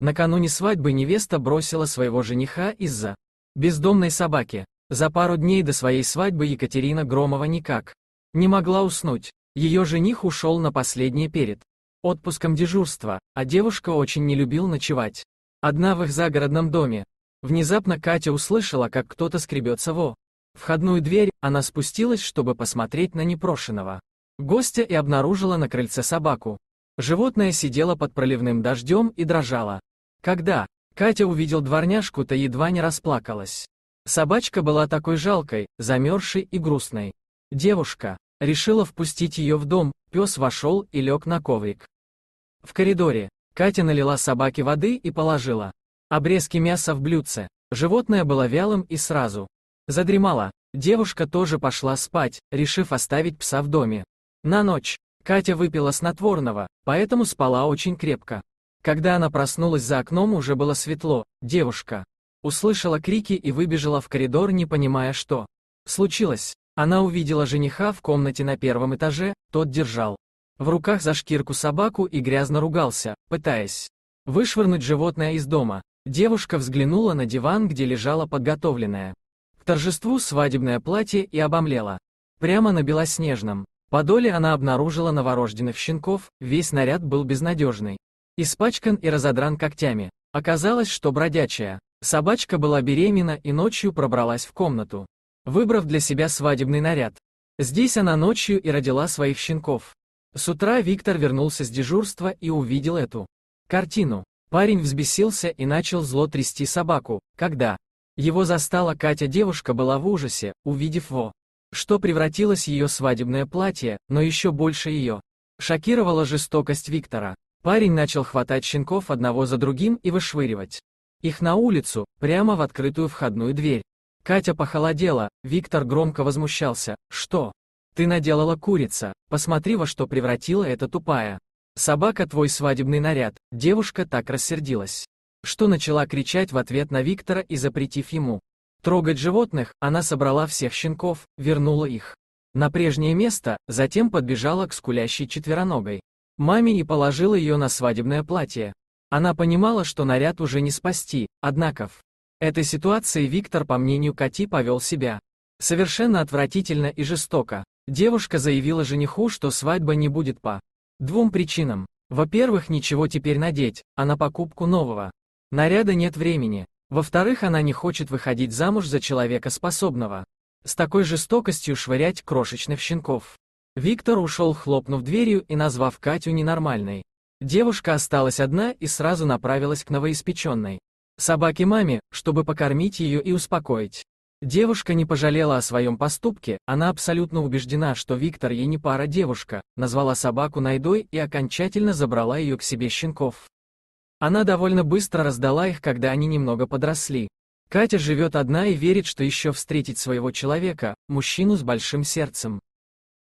Накануне свадьбы невеста бросила своего жениха из-за бездомной собаки. За пару дней до своей свадьбы Екатерина Громова никак не могла уснуть. Ее жених ушел на последнее перед отпуском дежурства, а девушка очень не любил ночевать. Одна в их загородном доме. Внезапно Катя услышала, как кто-то скребется во входную дверь, она спустилась, чтобы посмотреть на непрошенного гостя и обнаружила на крыльце собаку. Животное сидело под проливным дождем и дрожало. Когда Катя увидел дворняжку, то едва не расплакалась. Собачка была такой жалкой, замерзшей и грустной. Девушка решила впустить ее в дом, пес вошел и лег на коврик. В коридоре Катя налила собаке воды и положила обрезки мяса в блюдце. Животное было вялым и сразу задремало. Девушка тоже пошла спать, решив оставить пса в доме. На ночь Катя выпила снотворного, поэтому спала очень крепко. Когда она проснулась за окном, уже было светло, девушка услышала крики и выбежала в коридор, не понимая, что случилось. Она увидела жениха в комнате на первом этаже, тот держал в руках за шкирку собаку и грязно ругался, пытаясь вышвырнуть животное из дома. Девушка взглянула на диван, где лежало подготовленное к торжеству свадебное платье и обомлела. Прямо на белоснежном подоле она обнаружила новорожденных щенков, весь наряд был безнадежный. Испачкан и разодран когтями. Оказалось, что бродячая. Собачка была беременна и ночью пробралась в комнату, выбрав для себя свадебный наряд. Здесь она ночью и родила своих щенков. С утра Виктор вернулся с дежурства и увидел эту картину. Парень взбесился и начал зло трясти собаку, когда его застала Катя девушка была в ужасе, увидев во что превратилось ее свадебное платье, но еще больше ее шокировала жестокость Виктора. Парень начал хватать щенков одного за другим и вышвыривать. Их на улицу, прямо в открытую входную дверь. Катя похолодела, Виктор громко возмущался. «Что? Ты наделала курица, посмотри во что превратила эта тупая. Собака твой свадебный наряд». Девушка так рассердилась, что начала кричать в ответ на Виктора и запретив ему. Трогать животных, она собрала всех щенков, вернула их на прежнее место, затем подбежала к скулящей четвероногой маме и положил ее на свадебное платье. Она понимала, что наряд уже не спасти, однако в этой ситуации Виктор, по мнению Кати, повел себя совершенно отвратительно и жестоко. Девушка заявила жениху, что свадьба не будет по двум причинам. Во-первых, ничего теперь надеть, а на покупку нового наряда нет времени. Во-вторых, она не хочет выходить замуж за человека способного. С такой жестокостью швырять крошечных щенков. Виктор ушел, хлопнув дверью и назвав Катю ненормальной. Девушка осталась одна и сразу направилась к новоиспеченной. Собаке маме, чтобы покормить ее и успокоить. Девушка не пожалела о своем поступке, она абсолютно убеждена, что Виктор ей не пара девушка, назвала собаку Найдой и окончательно забрала ее к себе щенков. Она довольно быстро раздала их, когда они немного подросли. Катя живет одна и верит, что еще встретить своего человека, мужчину с большим сердцем.